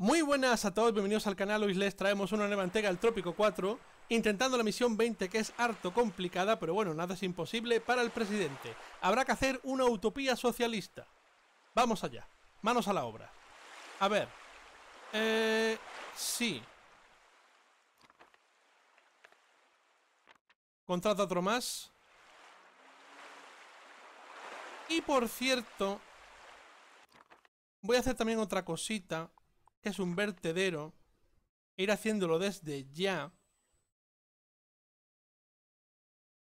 Muy buenas a todos, bienvenidos al canal, hoy les traemos una nueva entrega al Trópico 4 Intentando la misión 20 que es harto complicada, pero bueno, nada es imposible para el presidente Habrá que hacer una utopía socialista Vamos allá, manos a la obra A ver Eh... sí Contrata otro más Y por cierto Voy a hacer también otra cosita que es un vertedero, ir haciéndolo desde ya.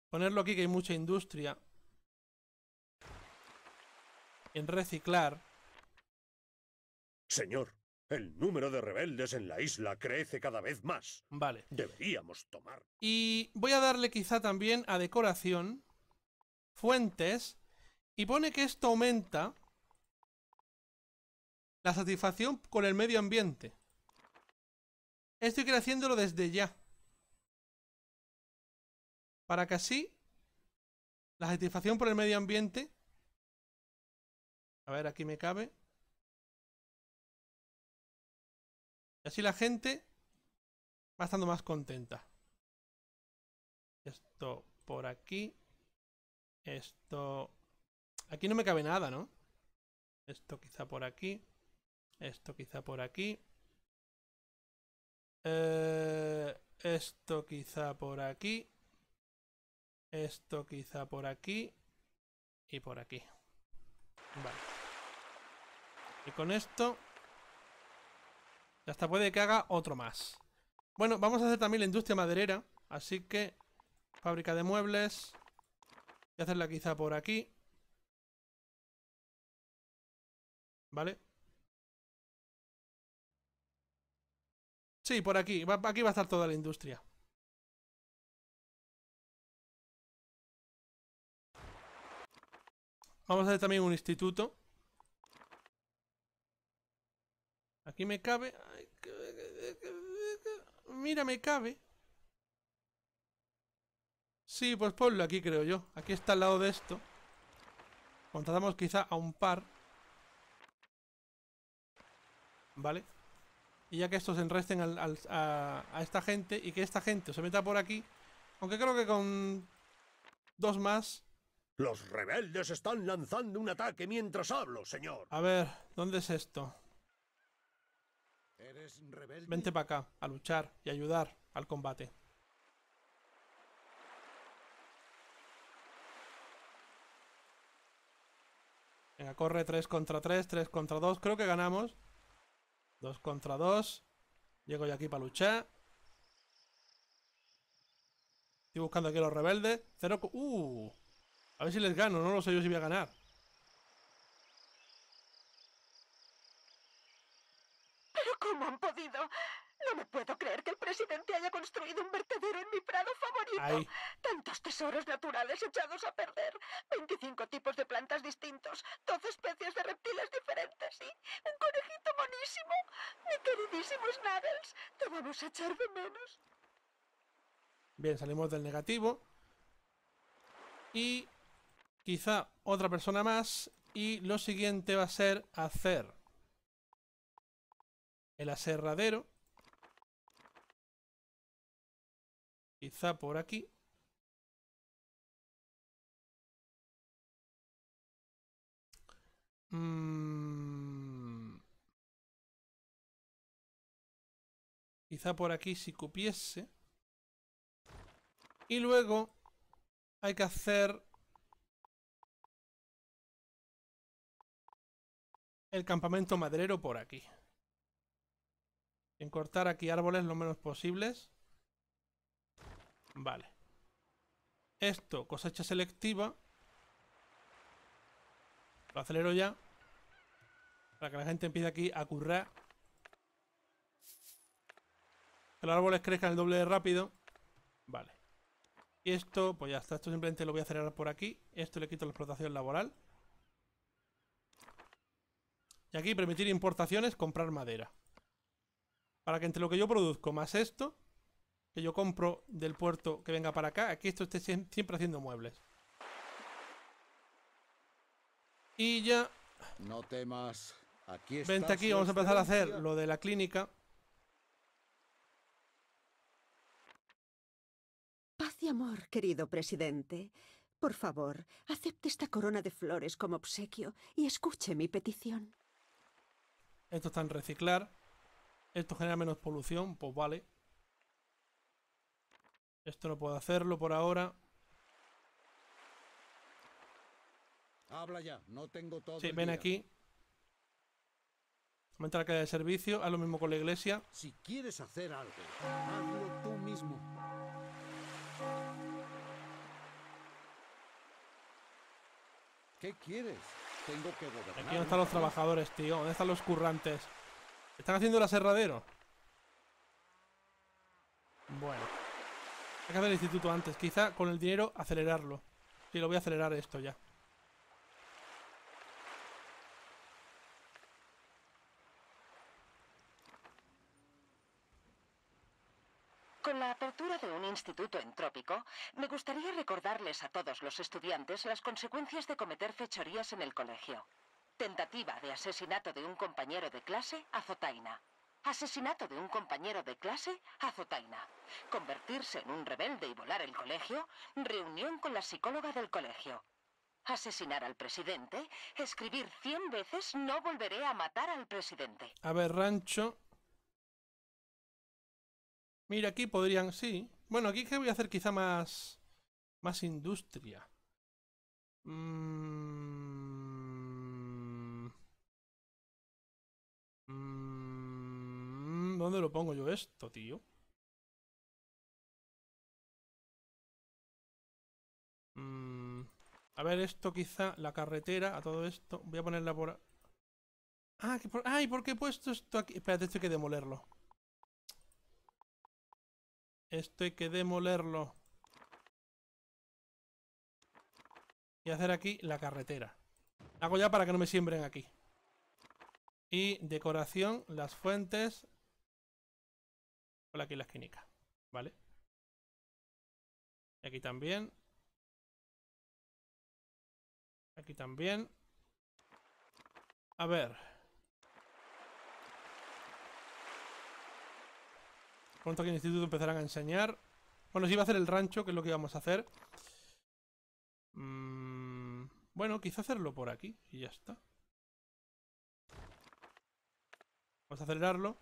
Ponerlo aquí que hay mucha industria. En reciclar. Señor, el número de rebeldes en la isla crece cada vez más. Vale. Deberíamos tomar. Y voy a darle quizá también a decoración, fuentes, y pone que esto aumenta la satisfacción con el medio ambiente. Esto hay que ir haciéndolo desde ya. Para que así la satisfacción por el medio ambiente. A ver, aquí me cabe. Y así la gente va estando más contenta. Esto por aquí. Esto... Aquí no me cabe nada, ¿no? Esto quizá por aquí. Esto quizá por aquí. Eh, esto quizá por aquí. Esto quizá por aquí. Y por aquí. Vale. Y con esto... Ya hasta puede que haga otro más. Bueno, vamos a hacer también la industria maderera. Así que... Fábrica de muebles. Y hacerla quizá por aquí. Vale. Sí, por aquí. aquí va a estar toda la industria. Vamos a hacer también un instituto. Aquí me cabe... Mira, me cabe. Sí, pues ponlo aquí, creo yo. Aquí está al lado de esto. Contratamos quizá a un par. Vale y ya que estos enresten al, a, esta gente y que esta gente se meta por aquí. Aunque creo que con dos más... Los rebeldes están lanzando un ataque mientras hablo, señor. A ver, ¿dónde es esto? ¿Eres Vente para acá, a luchar y ayudar al combate. Venga, corre Tres contra 3, 3 contra dos Creo que ganamos. Dos contra dos. Llego yo aquí para luchar. Estoy buscando aquí a los rebeldes. Cero... ¡Uh! A ver si les gano. No lo sé yo si voy a ganar. ¿Pero cómo han podido? No me puedo creer que el presidente haya construido un vertedero en mi prado favorito. Tantos tesoros naturales echados a perder. 25 tipos de plantas distintos. Doce especies de reptiles diferentes. Y un conejito monísimo. Mi queridísimo Snuggles. Te vamos a echar de menos. Bien, salimos del negativo. Y quizá otra persona más. Y lo siguiente va a ser hacer el aserradero Quizá por aquí. Mm. Quizá por aquí si cupiese. Y luego hay que hacer el campamento madrero por aquí. En cortar aquí árboles lo menos posibles. Vale. Esto, cosecha selectiva. Lo acelero ya. Para que la gente empiece aquí a currar. Que los árboles crezcan el doble de rápido. Vale. Y esto, pues ya está. Esto simplemente lo voy a acelerar por aquí. Esto le quito la explotación laboral. Y aquí permitir importaciones, comprar madera. Para que entre lo que yo produzco más esto, que yo compro del puerto que venga para acá, aquí esto esté siempre haciendo muebles. Y ya... No temas, aquí Vente aquí, vamos a empezar a hacer lo de la clínica. Paz y amor, querido presidente. Por favor, acepte esta corona de flores como obsequio y escuche mi petición. Esto está en reciclar. Esto genera menos polución, pues vale. Esto no puedo hacerlo por ahora. Habla ya, no tengo todo. Sí, ven aquí. Aumenta la calle de servicio, haz lo mismo con la iglesia. Si quieres hacer algo, hazlo tú mismo. ¿Qué quieres? Tengo que Aquí no están los trabajadores, tío. ¿Dónde están los currantes? Están haciendo el aserradero. Bueno. Hay el instituto antes. Quizá con el dinero acelerarlo. Sí, lo voy a acelerar esto ya. Con la apertura de un instituto entrópico, me gustaría recordarles a todos los estudiantes las consecuencias de cometer fechorías en el colegio. Tentativa de asesinato de un compañero de clase, azotaina asesinato de un compañero de clase, azotaina, convertirse en un rebelde y volar el colegio, reunión con la psicóloga del colegio, asesinar al presidente, escribir cien veces no volveré a matar al presidente. A ver, rancho. Mira, aquí podrían, sí. Bueno, aquí que voy a hacer quizá más... Más industria. Mmm... ¿Dónde lo pongo yo esto, tío? Mm, a ver, esto quizá, la carretera, a todo esto. Voy a ponerla por... Ah, por... Ay, ¿por qué he puesto esto aquí? Espérate, esto hay que demolerlo. Esto hay que demolerlo. Y hacer aquí la carretera. Hago ya para que no me siembren aquí. Y decoración, las fuentes, Hola aquí la química. ¿vale? Aquí también. Aquí también. A ver. Pronto aquí en el instituto empezarán a enseñar. Bueno, si iba a hacer el rancho, que es lo que íbamos a hacer. Mm, bueno, quizá hacerlo por aquí y ya está. Vamos a acelerarlo.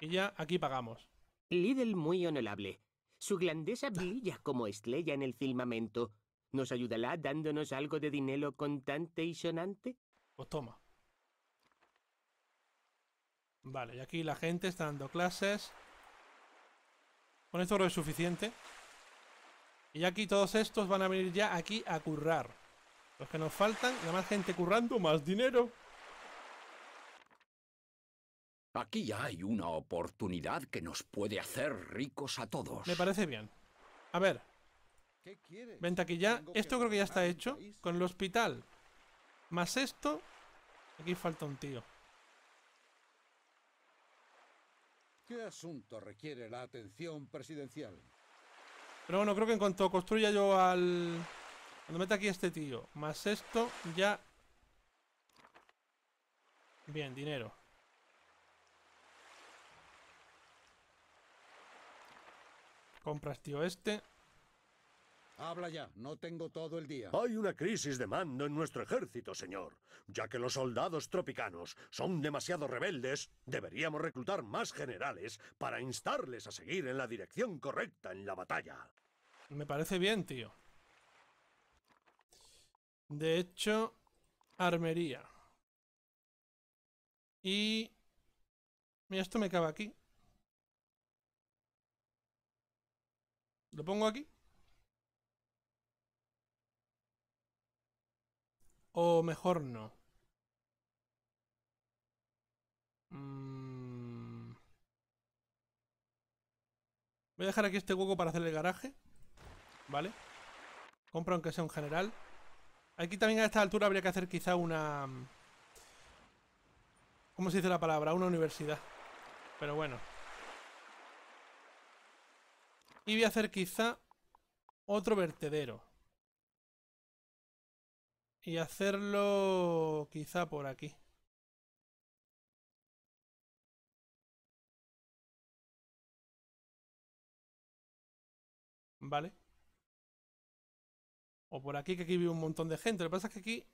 Y ya aquí pagamos. Lidl muy honorable. Su grandeza brilla como estrella en el filmamento. ¿Nos ayudará dándonos algo de dinero contante y sonante? Pues toma. Vale, y aquí la gente está dando clases. Con esto no es suficiente. Y aquí todos estos van a venir ya aquí a currar. Los que nos faltan, y más gente currando, más dinero. Aquí hay una oportunidad que nos puede hacer ricos a todos. Me parece bien. A ver. Vente aquí ya. Esto creo que ya está hecho. Con el hospital. Más esto. Aquí falta un tío. ¿Qué asunto requiere la atención presidencial? Pero bueno, creo que en cuanto construya yo al... Cuando meta aquí este tío, más esto, ya... Bien, dinero. Compras, tío, este. Habla ya, no tengo todo el día. Hay una crisis de mando en nuestro ejército, señor. Ya que los soldados tropicanos son demasiado rebeldes, deberíamos reclutar más generales para instarles a seguir en la dirección correcta en la batalla. Me parece bien, tío. De hecho, armería. Y... Mira, esto me acaba aquí. Lo pongo aquí. O mejor no. Mm. Voy a dejar aquí este hueco para hacer el garaje. ¿Vale? Compro aunque sea un general. Aquí también a esta altura habría que hacer quizá una... Mm, ¿Cómo se dice la palabra? Una universidad. Pero bueno. Y voy a hacer quizá otro vertedero. Y hacerlo quizá por aquí. ¿Vale? O por aquí, que aquí vive un montón de gente. Lo que pasa es que aquí...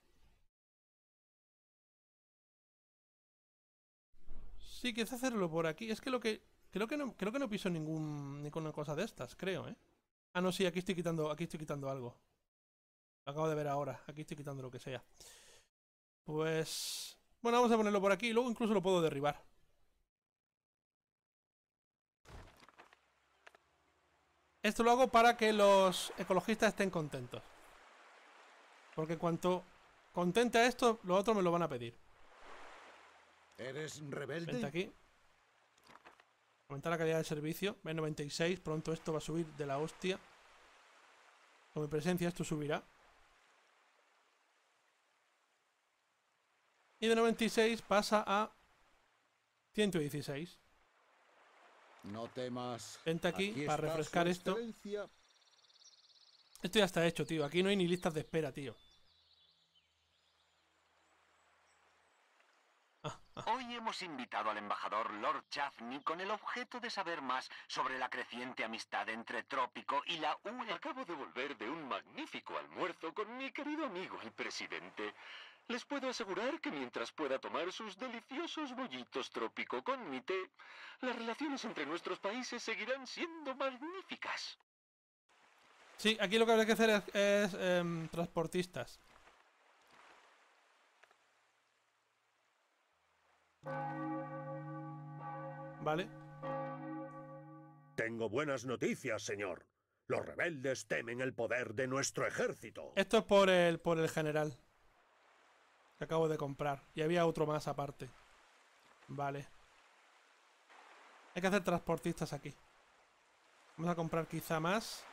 Sí, quizá hacerlo por aquí. Es que lo que Creo que no, creo que no piso ningún, ninguna cosa de estas, creo, ¿eh? Ah, no, sí, aquí estoy quitando, aquí estoy quitando algo. Lo acabo de ver ahora. Aquí estoy quitando lo que sea. Pues... Bueno, vamos a ponerlo por aquí. Y Luego incluso lo puedo derribar. Esto lo hago para que los ecologistas estén contentos. Porque cuanto contente esto, Los otros me lo van a pedir. ¿Eres rebelde? Vente aquí. Aumentar la calidad del servicio. B96, pronto esto va a subir de la hostia. Con mi presencia esto subirá. Y de 96 pasa a 116. No temas. Vente aquí, aquí para refrescar esto. Esto ya está hecho, tío. Aquí no hay ni listas de espera, tío. Hoy hemos invitado al embajador Lord Chaffney con el objeto de saber más sobre la creciente amistad entre Trópico y la UE. Acabo de volver de un magnífico almuerzo con mi querido amigo el presidente. Les puedo asegurar que mientras pueda tomar sus deliciosos bollitos trópico con mi té, las relaciones entre nuestros países seguirán siendo magníficas. Sí, aquí lo que habrá que hacer es, em, transportistas. ¿Vale? Tengo buenas noticias, señor. Los rebeldes temen el poder de nuestro ejército. Esto es por el, por el general. Que acabo de comprar. Y había otro más aparte. Vale. Hay que hacer transportistas aquí. Vamos a comprar quizá más.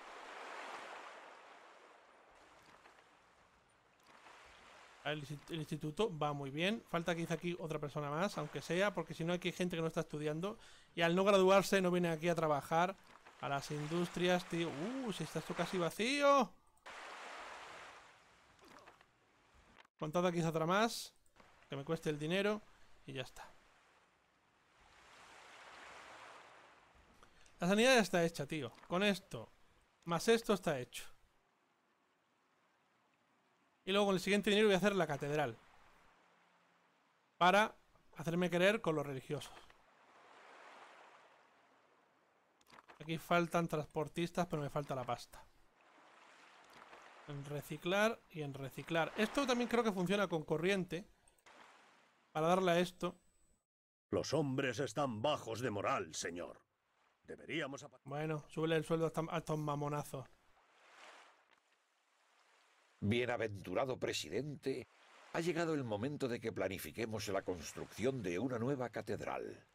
El, instituto va muy bien. Falta que aquí otra persona más, aunque sea, porque si no aquí hay gente que no está estudiando. Y al no graduarse no viene aquí a trabajar a las industrias, tío. ¡Uh! Si está esto casi vacío. Contad aquí otra más, que me cueste el dinero y ya está. La sanidad ya está hecha, tío. Con esto. Más esto está hecho. Y luego con el siguiente dinero voy a hacer la catedral. Para hacerme querer con los religiosos. Aquí faltan transportistas, pero me falta la pasta. En reciclar y en reciclar. Esto también creo que funciona con corriente. Para darle a esto. Los hombres están bajos de moral, señor. Deberíamos... Bueno, sube el sueldo a estos mamonazos. Bienaventurado presidente, ha llegado el momento de que planifiquemos la construcción de una nueva catedral.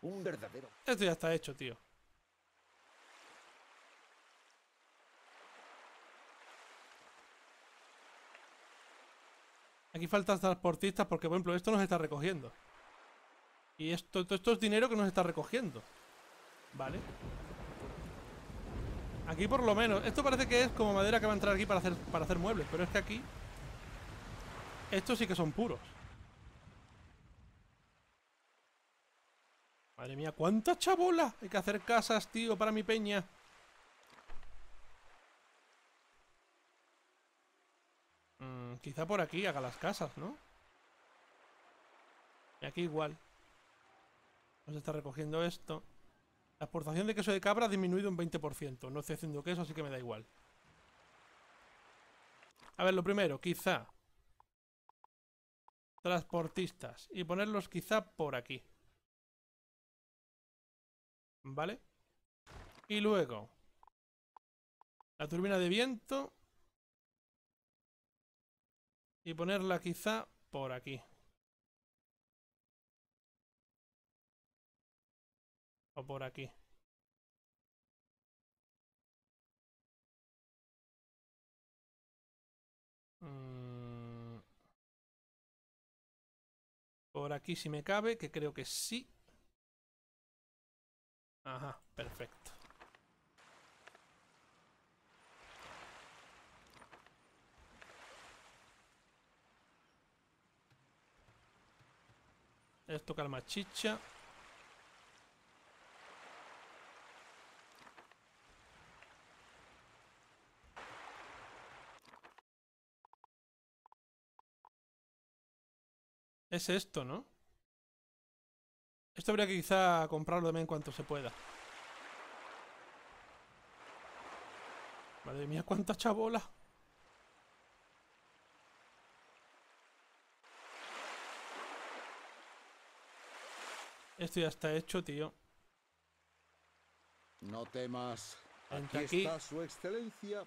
Un verdadero... Esto ya está hecho, tío. Aquí faltan transportistas porque, por ejemplo, esto nos está recogiendo. Y esto, esto, esto es dinero que nos está recogiendo. Vale. Aquí por lo menos. Esto parece que es como madera que va a entrar aquí para hacer, para hacer muebles, pero es que aquí... Estos sí que son puros. Madre mía, cuánta chabola Hay que hacer casas, tío, para mi peña. Mm, quizá por aquí haga las casas, ¿no? Y aquí igual. Vamos a estar recogiendo esto. La exportación de queso de cabra ha disminuido un 20%. No estoy haciendo queso, así que me da igual. A ver, lo primero, quizá. Transportistas. Y ponerlos quizá por aquí. ¿Vale? Y luego... La turbina de viento. Y ponerla quizá por aquí. O por aquí. Mm. Por aquí si me cabe, que creo que sí. Ajá, perfecto. Esto calma chicha. Es esto, ¿no? Esto habría que quizá comprarlo también en cuanto se pueda. Madre mía, cuánta chabola. Esto ya está hecho, tío. No temas. Aquí, aquí, está su excelencia.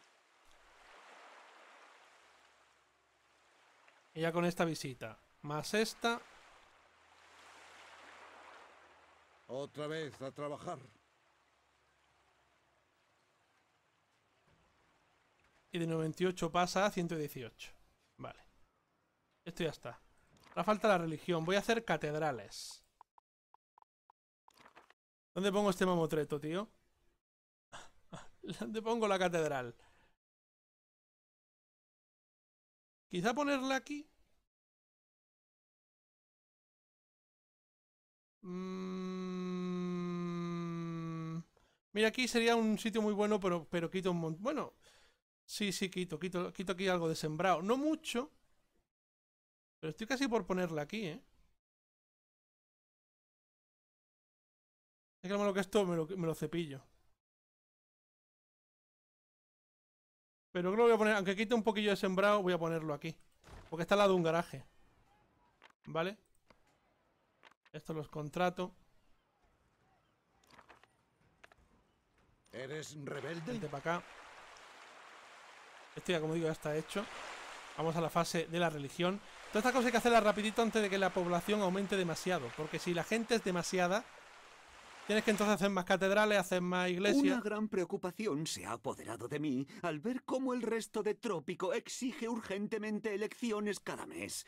Y ya con esta visita. Más esta. Otra vez a trabajar. Y de 98 pasa a 118. Vale. Esto ya está. Ahora falta la religión. Voy a hacer catedrales. ¿Dónde pongo este mamotreto, tío? ¿Dónde pongo la catedral? Quizá ponerla aquí. Mm, mira, aquí sería un sitio muy bueno, pero, pero quito un montón. Bueno, sí, sí, quito, quito, quito aquí algo de sembrado. No mucho, pero estoy casi por ponerla aquí, ¿eh? Es que lo malo que esto me lo, cepillo. Pero creo que voy a poner, aunque quito un poquillo de sembrado, voy a ponerlo aquí. Porque está al lado de un garaje. ¿Vale? Esto los contrato. ¿Eres rebelde? Vente para acá. Esto ya, como digo, ya está hecho. Vamos a la fase de la religión. Todas estas cosas hay que hacerlas rapidito antes de que la población aumente demasiado. Porque si la gente es demasiada, Tienes que entonces hacer más catedrales, hacer más iglesias. Una gran preocupación se ha apoderado de mí al ver cómo el resto de Trópico exige urgentemente elecciones cada mes.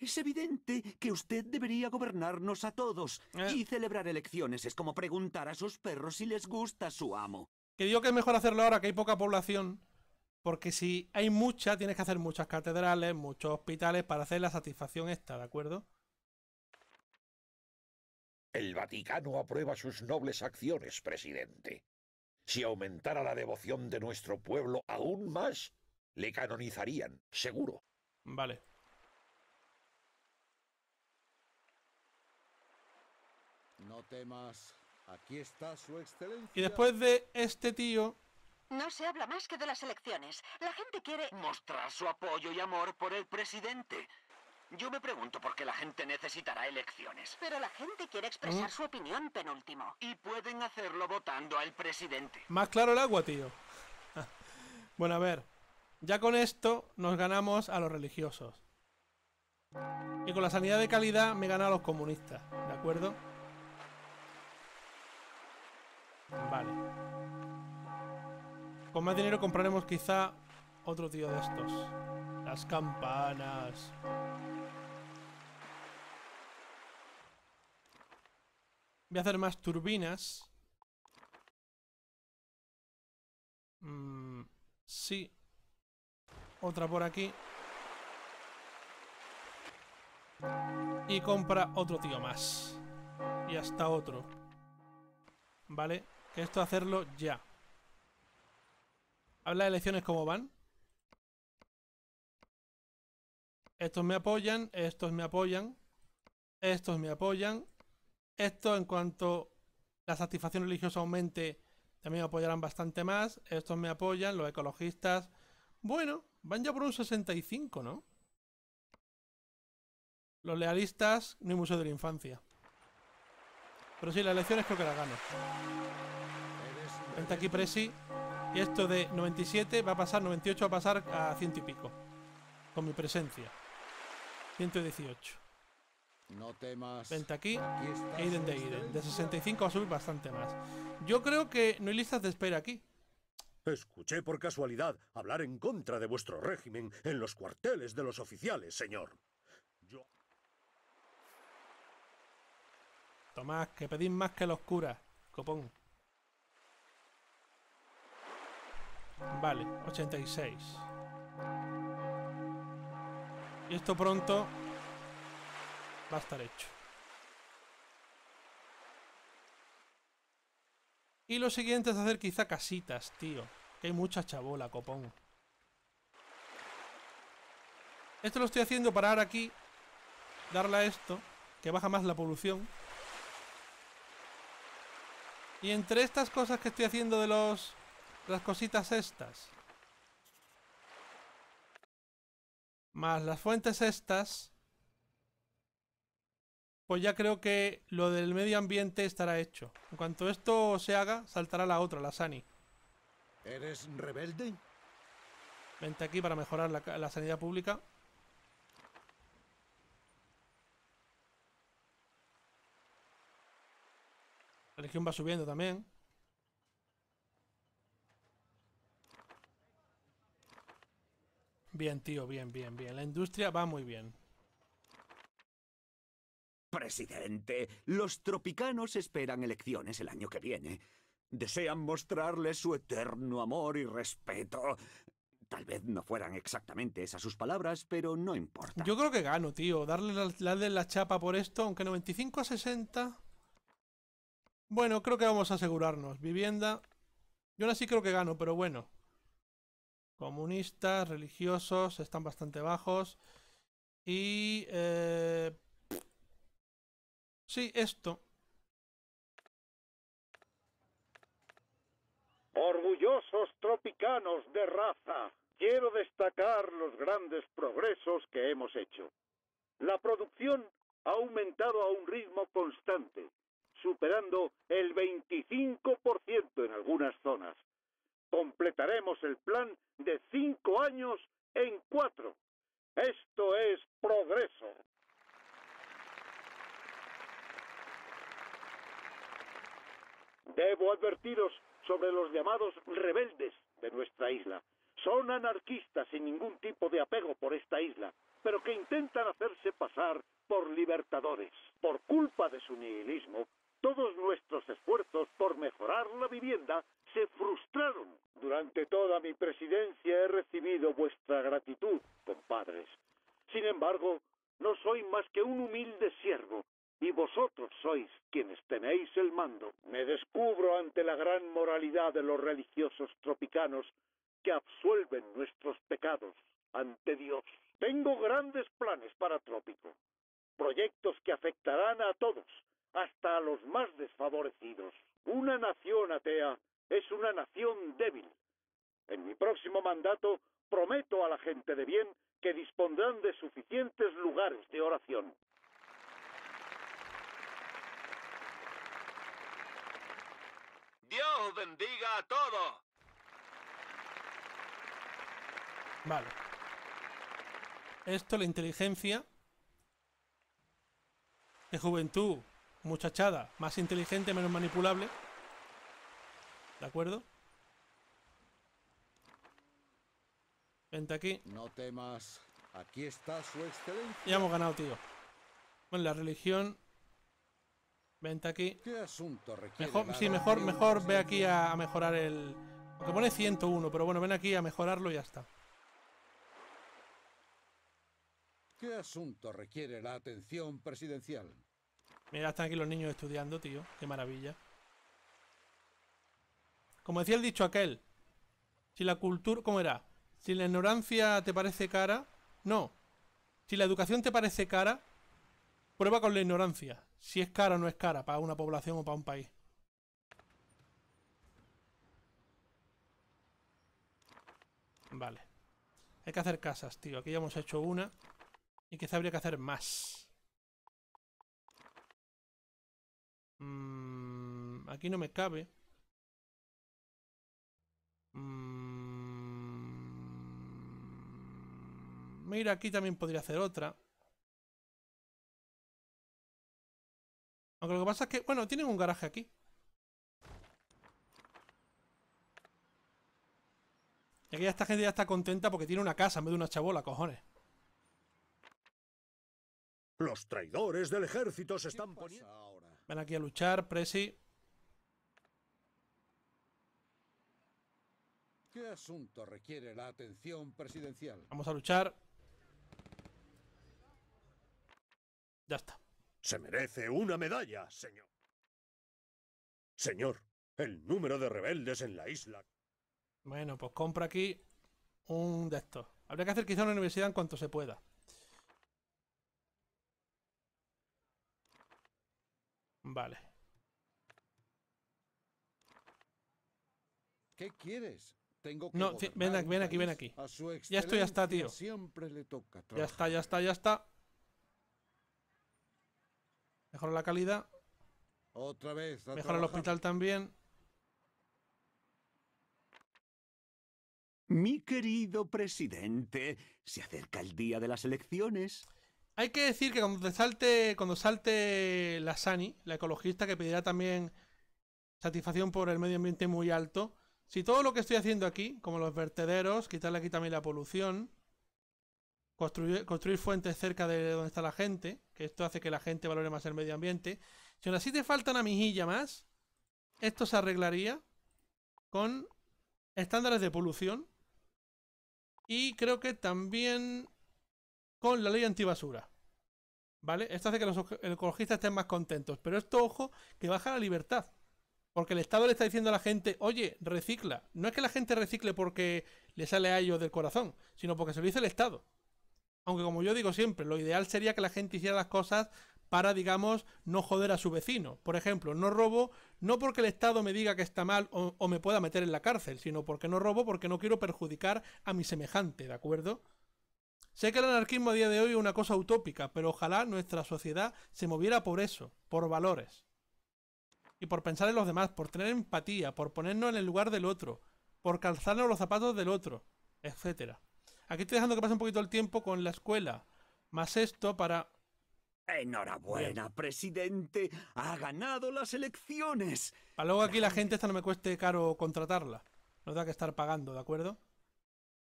Es evidente que usted debería gobernarnos a todos. Eh. Y celebrar elecciones es como preguntar a sus perros si les gusta su amo. Que digo que es mejor hacerlo ahora que hay poca población. Porque si hay mucha, tienes que hacer muchas catedrales, muchos hospitales para hacer la satisfacción esta, ¿de acuerdo? El Vaticano aprueba sus nobles acciones, presidente. Si aumentara la devoción de nuestro pueblo aún más, le canonizarían, seguro. Vale. No temas, aquí está su excelencia. Y después de este tío... No se habla más que de las elecciones. La gente quiere... Mostrar su apoyo y amor por el presidente. Yo me pregunto por qué la gente necesitará elecciones. Pero la gente quiere expresar ¿Mm? su opinión penúltimo. Y pueden hacerlo votando al presidente. Más claro el agua, tío. bueno, a ver. Ya con esto nos ganamos a los religiosos. Y con la sanidad de calidad me gana a los comunistas, ¿de acuerdo? Vale. Con más dinero compraremos quizá otro tío de estos. Las campanas. Voy a hacer más turbinas. Mm, sí. Otra por aquí. Y compra otro tío más. Y hasta otro. Vale. Esto hacerlo ya. Habla de elecciones como van. Estos me apoyan, estos me apoyan, estos me apoyan. Esto en cuanto la satisfacción religiosa aumente, también me apoyarán bastante más. Estos me apoyan, los ecologistas. Bueno, van ya por un 65, ¿no? Los lealistas, no hay museo de la infancia. Pero sí, las elecciones creo que las gano. Vente aquí, Presi. Y esto de 97 va a pasar, 98 va a pasar a ciento y pico. Con mi presencia. 118. No temas. Vente aquí. de De 65 va a subir bastante más. Yo creo que no hay listas de espera aquí. Escuché por casualidad hablar en contra de vuestro régimen en los cuarteles de los oficiales, señor. Tomás, que pedís más que los curas, copón. Vale, 86. Y esto pronto va a estar hecho. Y lo siguiente es hacer quizá casitas, tío. Que hay mucha chabola, copón. Esto lo estoy haciendo para ahora aquí. Darle a esto, que baja más la polución. Y entre estas cosas que estoy haciendo de los las cositas estas. Más las fuentes estas. Pues ya creo que lo del medio ambiente estará hecho. En cuanto esto se haga, saltará la otra, la Sani. ¿Eres rebelde? Vente aquí para mejorar la, sanidad pública. La región va subiendo también. Bien, tío, bien, bien, bien. La industria va muy bien. Presidente, los tropicanos esperan elecciones el año que viene. Desean mostrarles su eterno amor y respeto. Tal vez no fueran exactamente esas sus palabras, pero no importa. Yo creo que gano, tío. Darle la, de la chapa por esto, aunque 95 a 60... Bueno, creo que vamos a asegurarnos. Vivienda... Yo ahora sí creo que gano, pero bueno comunistas, religiosos, están bastante bajos. Y... Eh, sí, esto. Orgullosos tropicanos de raza, quiero destacar los grandes progresos que hemos hecho. La producción ha aumentado a un ritmo constante, superando el 25% en algunas zonas completaremos el plan de cinco años en cuatro. Esto es progreso. Debo advertiros sobre los llamados rebeldes de nuestra isla. Son anarquistas sin ningún tipo de apego por esta isla, pero que intentan hacerse pasar por libertadores. Por culpa de su nihilismo, todos nuestros esfuerzos por mejorar la vivienda se frustraron. Durante toda mi presidencia he recibido vuestra gratitud, compadres. Sin embargo, no soy más que un humilde siervo, y vosotros sois quienes tenéis el mando. Me descubro ante la gran moralidad de los religiosos tropicanos que absuelven nuestros pecados ante Dios. Tengo grandes planes para Trópico, proyectos que afectarán a todos, hasta a los más desfavorecidos. Una nación atea es una nación débil. En mi próximo mandato prometo a la gente de bien que dispondrán de suficientes lugares de oración. Dios bendiga a todos. Vale. Esto la inteligencia de juventud muchachada más inteligente, menos manipulable. ¿De acuerdo? Vente aquí. No temas. Aquí está su excelencia. Ya hemos ganado, tío. Bueno, la religión. Vente aquí. mejor, sí, mejor, mejor ve aquí a, mejorar el. Aunque pone 101, pero bueno, ven aquí a mejorarlo y ya está. ¿Qué asunto requiere la atención presidencial? Mira, están aquí los niños estudiando, tío. Qué maravilla. Como decía el dicho aquel. Si la cultura... ¿Cómo era? Si la ignorancia te parece cara... No. Si la educación te parece cara... Prueba con la ignorancia. Si es cara o no es cara para una población o para un país. Vale. Hay que hacer casas, tío. Aquí ya hemos hecho una. Y quizá habría que hacer más. Mm, aquí no me cabe. Mm, mira, aquí también podría hacer otra. Aunque lo que pasa es que, bueno, tienen un garaje aquí. Y aquí ya esta gente ya está contenta porque tiene una casa en vez de una chabola, cojones. Los traidores del ejército se están poniendo... Ven aquí a luchar, Presi. ¿Qué asunto requiere la atención presidencial? Vamos a luchar. Ya está. Se merece una medalla, señor. Señor, el número de rebeldes en la isla. Bueno, pues compra aquí un de estos. Habría que hacer quizá una universidad en cuanto se pueda. Vale. ¿Qué quieres? no, ven aquí, ven aquí, aquí. Ya estoy, ya está, tío. ya está, ya está, ya está. Mejora la calidad. Otra vez. Mejora el hospital también. Mi querido presidente, se acerca el día de las elecciones. Hay que decir que cuando salte, cuando salte la Sani, la ecologista que pedirá también satisfacción por el medio ambiente muy alto, si todo lo que estoy haciendo aquí, como los vertederos, quitarle aquí también la polución, construir, construir fuentes cerca de donde está la gente, que esto hace que la gente valore más el medio ambiente, si aún así te falta una mijilla más, esto se arreglaría con estándares de polución y creo que también con la ley antibasura. ¿Vale? Esto hace que los ecologistas estén más contentos. Pero esto, ojo, que baja la libertad. Porque el Estado le está diciendo a la gente, oye, recicla. No es que la gente recicle porque le sale a ellos del corazón, sino porque se lo dice el Estado. Aunque como yo digo siempre, lo ideal sería que la gente hiciera las cosas para, digamos, no joder a su vecino. Por ejemplo, no robo no porque el Estado me diga que está mal o me pueda meter en la cárcel, sino porque no robo porque no quiero perjudicar a mi semejante, ¿de acuerdo? Sé que el anarquismo a día de hoy es una cosa utópica, pero ojalá nuestra sociedad se moviera por eso, por valores. Y por pensar en los demás, por tener empatía, por ponernos en el lugar del otro, por calzarnos los zapatos del otro, etc. Aquí estoy dejando que pase un poquito el tiempo con la escuela. Más esto para... Enhorabuena, presidente. Ha ganado las elecciones. Para luego aquí la gente esta no me cueste caro contratarla. no da que estar pagando, ¿de acuerdo?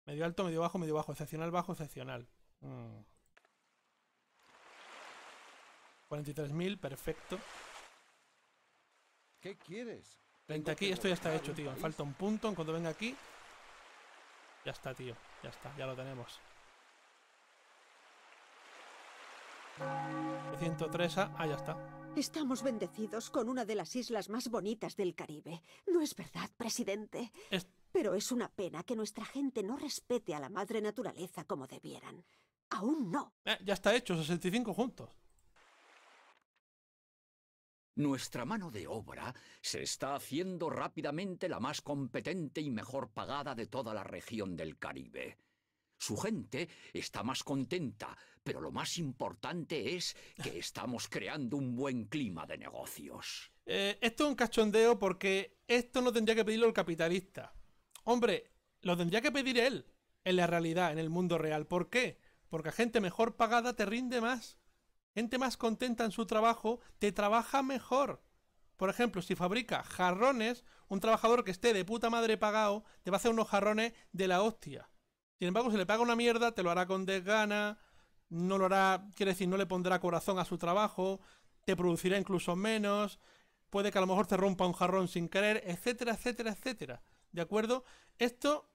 Medio alto, medio bajo, medio bajo. Excepcional, bajo, excepcional. 43.000, mm. perfecto. ¿Qué quieres? Vente aquí, esto ya está hecho, tío. Falta un punto. En cuanto venga aquí. Ya está, tío. Ya está, ya lo tenemos. 103 a. Ah, ya está. Estamos bendecidos con una de las islas más bonitas del Caribe. ¿No es verdad, presidente? Pero es una pena que nuestra gente no respete a la madre naturaleza como debieran. Aún no. Eh, ya está hecho, 65 juntos. Nuestra mano de obra se está haciendo rápidamente la más competente y mejor pagada de toda la región del Caribe. Su gente está más contenta, pero lo más importante es que estamos creando un buen clima de negocios. Eh, esto es un cachondeo porque esto no tendría que pedirlo el capitalista. Hombre, lo tendría que pedir él en la realidad, en el mundo real. ¿Por qué? Porque a gente mejor pagada te rinde más. Gente más contenta en su trabajo te trabaja mejor. Por ejemplo, si fabrica jarrones, un trabajador que esté de puta madre pagado te va a hacer unos jarrones de la hostia. Sin embargo, si le paga una mierda, te lo hará con desgana, no lo hará, quiere decir, no le pondrá corazón a su trabajo, te producirá incluso menos, puede que a lo mejor te rompa un jarrón sin querer, etcétera, etcétera, etcétera. ¿De acuerdo? Esto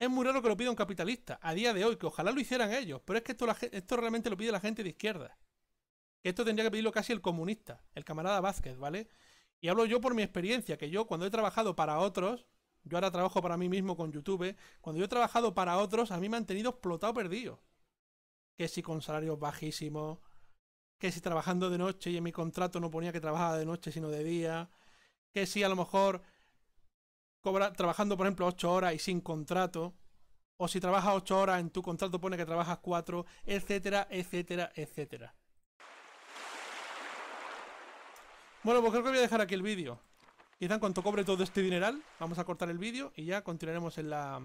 es muy raro que lo pida un capitalista a día de hoy, que ojalá lo hicieran ellos, pero es que esto, esto realmente lo pide la gente de izquierda. Esto tendría que pedirlo casi el comunista, el camarada Vázquez, ¿vale? Y hablo yo por mi experiencia, que yo cuando he trabajado para otros, yo ahora trabajo para mí mismo con YouTube, cuando yo he trabajado para otros, a mí me han tenido explotado perdido. Que si con salarios bajísimos, que si trabajando de noche y en mi contrato no ponía que trabajaba de noche sino de día, que si a lo mejor trabajando, por ejemplo, 8 horas y sin contrato, o si trabajas 8 horas en tu contrato pone que trabajas 4, etcétera, etcétera, etcétera. Bueno, pues creo que voy a dejar aquí el vídeo. Quizá en cuanto cobre todo este dineral, vamos a cortar el vídeo y ya continuaremos en la...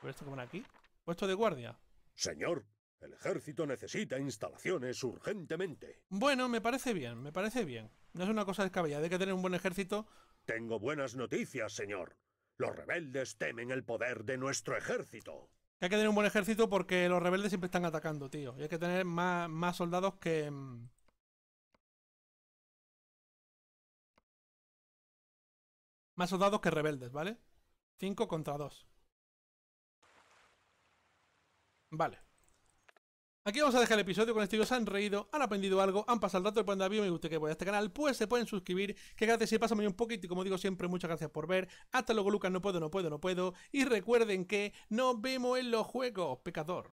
¿Por esto que aquí? Puesto de guardia. Señor, el ejército necesita instalaciones urgentemente. Bueno, me parece bien, me parece bien. No es una cosa descabellada, de que tener un buen ejército tengo buenas noticias, señor. Los rebeldes temen el poder de nuestro ejército. Hay que tener un buen ejército porque los rebeldes siempre están atacando, tío. Y hay que tener más, más soldados que... Mm, más soldados que rebeldes, ¿vale? Cinco contra 2. Vale. Aquí vamos a dejar el episodio con estudios han reído, han aprendido algo, han pasado el rato de pueden dar me gusta que voy a este canal, pues se pueden suscribir, que gracias si pasan un poquito y como digo siempre, muchas gracias por ver, hasta luego Lucas, no puedo, no puedo, no puedo, y recuerden que nos vemos en los juegos, pecador.